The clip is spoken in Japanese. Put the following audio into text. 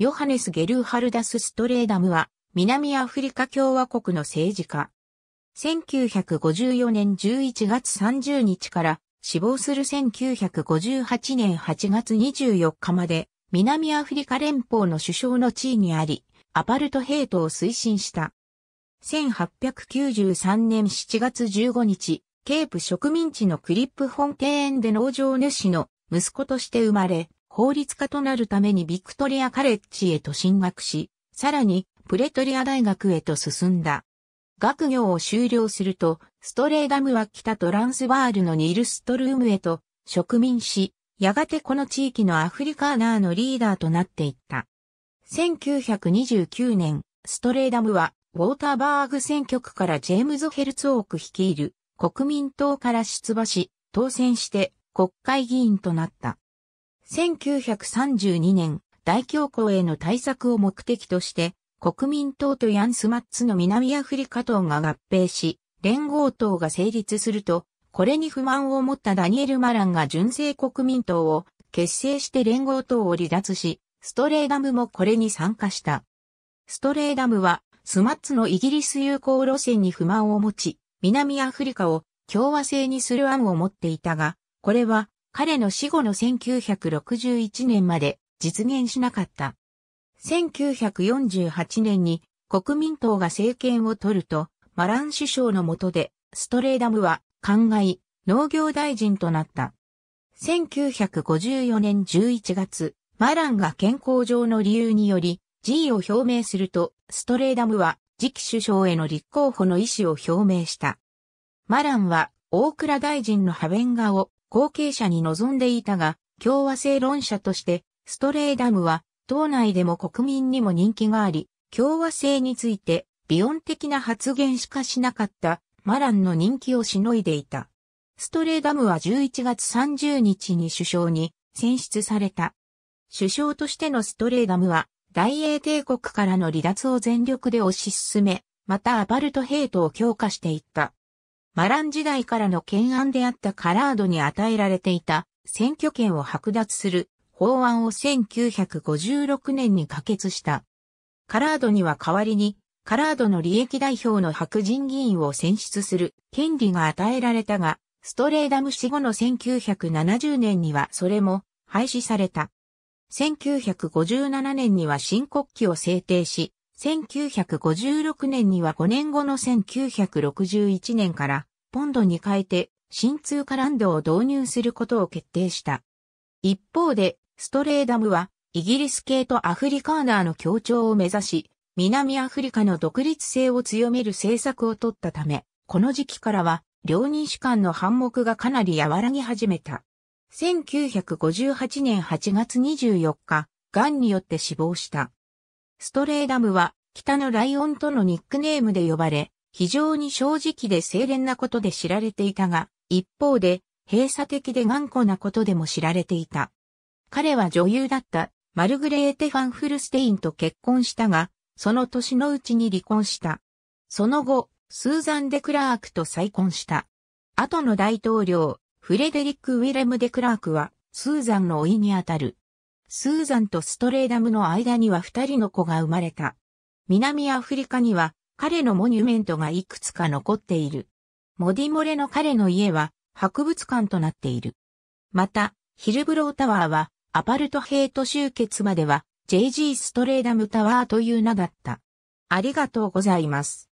ヨハネス・ゲルーハルダス・ストレーダムは、南アフリカ共和国の政治家。1954年11月30日から死亡する1958年8月24日まで、南アフリカ連邦の首相の地位にあり、アパルトヘイトを推進した。1893年7月15日、ケープ植民地のクリップ本庭園で農場主の息子として生まれ、法律家となるためにビクトリアカレッジへと進学し、さらにプレトリア大学へと進んだ。学業を修了すると、ストレーダムは北トランスバールのニルストルームへと植民し、やがてこの地域のアフリカーナーのリーダーとなっていった。1929年、ストレーダムは、ウォーターバーグ選挙区からジェームズ・ヘルツオーク率いる国民党から出馬し、当選して国会議員となった。1932年、大恐慌への対策を目的として、国民党とヤンスマッツの南アフリカ党が合併し、連合党が成立すると、これに不満を持ったダニエル・マランが純正国民党を結成して連合党を離脱し、ストレーダムもこれに参加した。ストレーダムは、スマッツのイギリス友好路線に不満を持ち、南アフリカを共和制にする案を持っていたが、これは彼の死後の1961年まで実現しなかった。1948年に国民党が政権を取ると、マラン首相の下で、ストレーダムは、灌漑、農業大臣となった。1954年11月、マランが健康上の理由により、辞意を表明すると、ストレーダムは、次期首相への立候補の意思を表明した。マランは、大倉大臣のハベンガを後継者に望んでいたが、共和制論者として、ストレーダムは、党内でも国民にも人気があり、共和制について、ビオン的な発言しかしなかった、マランの人気をしのいでいた。ストレーダムは11月30日に首相に選出された。首相としてのストレーダムは、大英帝国からの離脱を全力で推し進め、またアパルトヘイトを強化していった。マラン時代からの懸案であったカラードに与えられていた選挙権を剥奪する法案を1956年に可決した。カラードには代わりに、カラードの利益代表の白人議員を選出する権利が与えられたが、ストレーダム死後の1970年にはそれも廃止された。1957年には新国旗を制定し、1956年には5年後の1961年からポンドに変えて新通貨ランドを導入することを決定した。一方でストレーダムはイギリス系とアフリカーナーの協調を目指し南アフリカの独立性を強める政策を取ったためこの時期からは両人主官の反目がかなり和らぎ始めた。1958年8月24日、癌によって死亡した。ストレーダムは北のライオンとのニックネームで呼ばれ、非常に正直で清廉なことで知られていたが、一方で閉鎖的で頑固なことでも知られていた。彼は女優だったマルグレーテ・ファン・フルステインと結婚したが、その年のうちに離婚した。その後、スーザン・デ・クラークと再婚した。後の大統領、フレデリック・ウィレム・デ・クラークは、スーザンの老いにあたる。スーザンとストレーダムの間には二人の子が生まれた。南アフリカには彼のモニュメントがいくつか残っている。モディモレの彼の家は博物館となっている。また、ヒルブロータワーはアパルトヘイト集結までは JG ストレーダムタワーという名だった。ありがとうございます。